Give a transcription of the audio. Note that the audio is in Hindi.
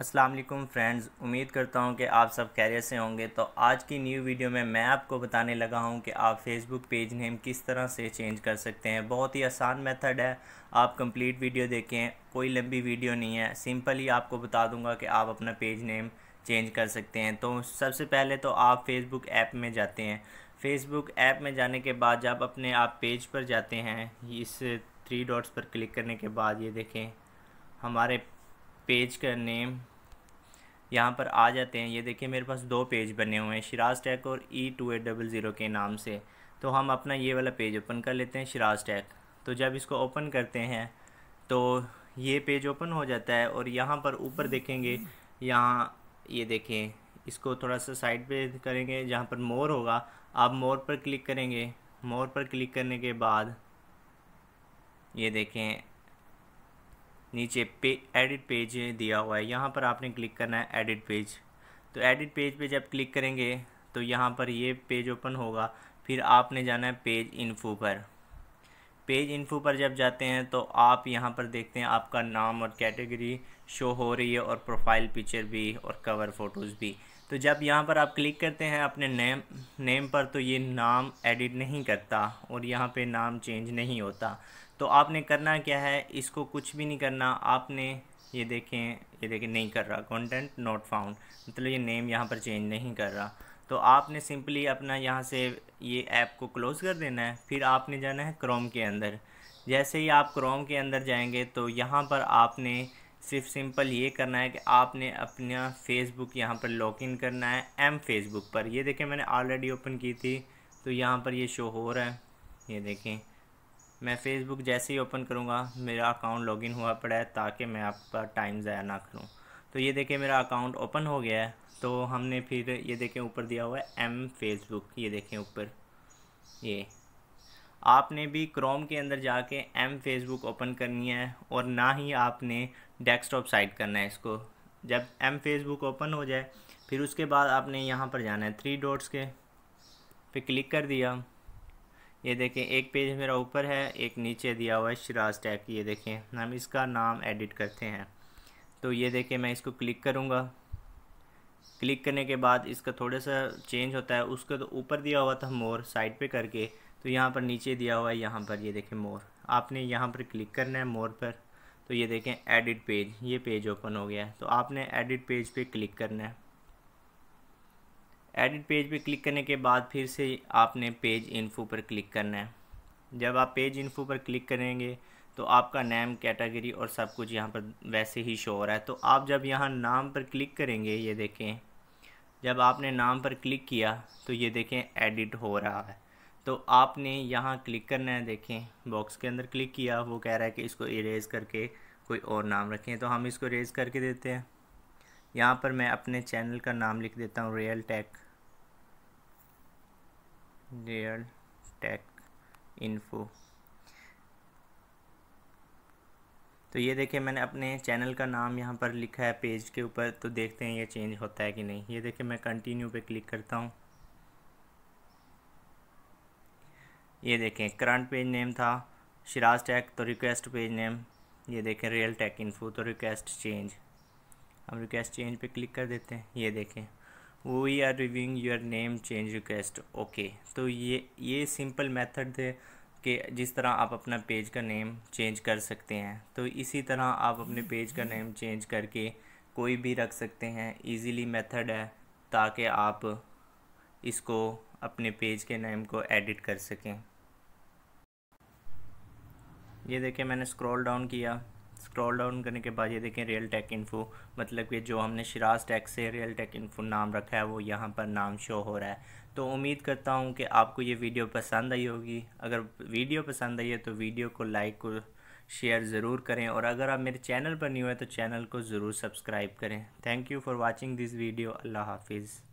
अस्सलाम वालेकुम फ्रेंड्स उम्मीद करता हूँ कि आप सब कैरियर से होंगे तो आज की न्यू वीडियो में मैं आपको बताने लगा हूँ कि आप फेसबुक पेज नेम किस तरह से चेंज कर सकते हैं बहुत ही आसान मेथड है आप कंप्लीट वीडियो देखें कोई लंबी वीडियो नहीं है सिंपली आपको बता दूंगा कि आप अपना पेज नेम चेंज कर सकते हैं तो सबसे पहले तो आप फेसबुक ऐप में जाते हैं फेसबुक ऐप में जाने के बाद जब अपने आप पेज पर जाते हैं इस थ्री डॉट्स पर क्लिक करने के बाद ये देखें हमारे पेज का नेम यहाँ पर आ जाते हैं ये देखिए मेरे पास दो पेज बने हुए हैं शराज टैक और E two eight double zero के नाम से तो हम अपना ये वाला पेज ओपन कर लेते हैं शराज टैक तो जब इसको ओपन करते हैं तो ये पेज ओपन हो जाता है और यहाँ पर ऊपर देखेंगे यहाँ ये देखें इसको थोड़ा सा साइड पे करेंगे जहाँ पर मोर होगा आप मोर पर क्लिक करेंगे मोर पर क्लिक करने के बाद ये देखें नीचे पे एडिट पेज दिया हुआ है यहाँ पर आपने क्लिक करना है एडिट पेज तो एडिट पेज पे जब क्लिक करेंगे तो यहाँ पर ये पेज ओपन होगा फिर आपने जाना है पेज इन्फो पर पेज इन्फो पर जब जाते हैं तो आप यहाँ पर देखते हैं आपका नाम और कैटेगरी शो हो रही है और प्रोफाइल पिक्चर भी और कवर फ़ोटोज़ भी तो जब यहाँ पर आप क्लिक करते हैं अपने नेम नेम पर तो ये नाम एडिट नहीं करता और यहाँ पे नाम चेंज नहीं होता तो आपने करना क्या है इसको कुछ भी नहीं करना आपने ये देखें ये देखें नहीं कर रहा कंटेंट नॉट फाउंड मतलब ये नेम यहाँ पर चेंज नहीं कर रहा तो आपने सिंपली अपना यहाँ से ये ऐप को क्लोज़ कर देना है फिर आपने जाना है क्रोम के अंदर जैसे ही आप क्रोम के अंदर जाएंगे तो यहाँ पर आपने सिर्फ सिंपल ये करना है कि आपने अपना फेसबुक यहाँ पर लॉगिन करना है एम फेसबुक पर ये देखें मैंने ऑलरेडी ओपन की थी तो यहाँ पर ये शो हो रहा है ये देखें मैं फेसबुक जैसे ही ओपन करूँगा मेरा अकाउंट लॉगिन हुआ पड़ा है ताकि मैं आपका टाइम ज़ाया ना करूँ तो ये देखें मेरा अकाउंट ओपन हो गया है तो हमने फिर ये देखें ऊपर दिया हुआ है एम फेसबुक ये देखें ऊपर ये आपने भी क्रोम के अंदर जाके एम फेसबुक ओपन करनी है और ना ही आपने डेस्कटॉप साइट करना है इसको जब एम फेसबुक ओपन हो जाए फिर उसके बाद आपने यहाँ पर जाना है थ्री डॉट्स के पे क्लिक कर दिया ये देखें एक पेज मेरा ऊपर है एक नीचे दिया हुआ है शराज टैग ये देखें हम इसका नाम एडिट करते हैं तो ये देखें मैं इसको क्लिक करूँगा क्लिक करने के बाद इसका थोड़ा सा चेंज होता है उसको तो ऊपर दिया हुआ था मोर साइड पे करके तो यहाँ पर नीचे दिया हुआ है यहाँ पर ये देखें मोर आपने यहाँ पर क्लिक करना है मोर पर तो ये देखें एडिट पेज ये पेज ओपन हो गया है तो आपने एडिट पेज पे क्लिक करना है एडिट पेज पे क्लिक करने के बाद फिर से आपने पेज इन्फो पर क्लिक करना है जब आप पेज इन्फो पर क्लिक करेंगे तो आपका नेम कैटेगरी और सब कुछ यहाँ पर वैसे ही शो हो रहा है तो आप जब यहाँ नाम पर क्लिक करेंगे ये देखें जब आपने नाम पर क्लिक किया तो ये देखें एडिट हो रहा है तो आपने यहाँ क्लिक करना है देखें बॉक्स के अंदर क्लिक किया वो कह रहा है कि इसको इरेज करके कोई और नाम रखें तो हम इसको इरेज करके देते हैं यहाँ पर मैं अपने चैनल का नाम लिख देता हूँ real tech real tech info तो ये देखिए मैंने अपने चैनल का नाम यहाँ पर लिखा है पेज के ऊपर तो देखते हैं ये चेंज होता है कि नहीं ये देखिए मैं कंटिन्यू पे क्लिक करता हूँ ये देखें करंट पेज नेम था शिराज टैक तो रिक्वेस्ट पेज नेम ये देखें रियल टैक इन्फो तो रिक्वेस्ट चेंज हम रिक्वेस्ट चेंज पे क्लिक कर देते हैं ये देखें we are reviewing your name change request okay तो ये ये सिंपल मेथड थे कि जिस तरह आप अपना पेज का नेम चेंज कर सकते हैं तो इसी तरह आप अपने पेज का नेम चेंज करके कोई भी रख सकते हैं इजीली मेथड है ताकि आप इसको अपने पेज के नेम को एडिट कर सकें ये देखिए मैंने स्क्रॉल डाउन किया स्क्रॉल डाउन करने के बाद ये देखें रियल टेक इन्फो मतलब कि जो हमने शराज टैक से रियल टेक इन्फो नाम रखा है वो यहाँ पर नाम शो हो रहा है तो उम्मीद करता हूँ कि आपको ये वीडियो पसंद आई होगी अगर वीडियो पसंद आई है तो वीडियो को लाइक को शेयर ज़रूर करें और अगर आप मेरे चैनल पर न्यू हुए तो चैनल को ज़रूर सब्सक्राइब करें thank you for watching this video अल्लाह हाफिज़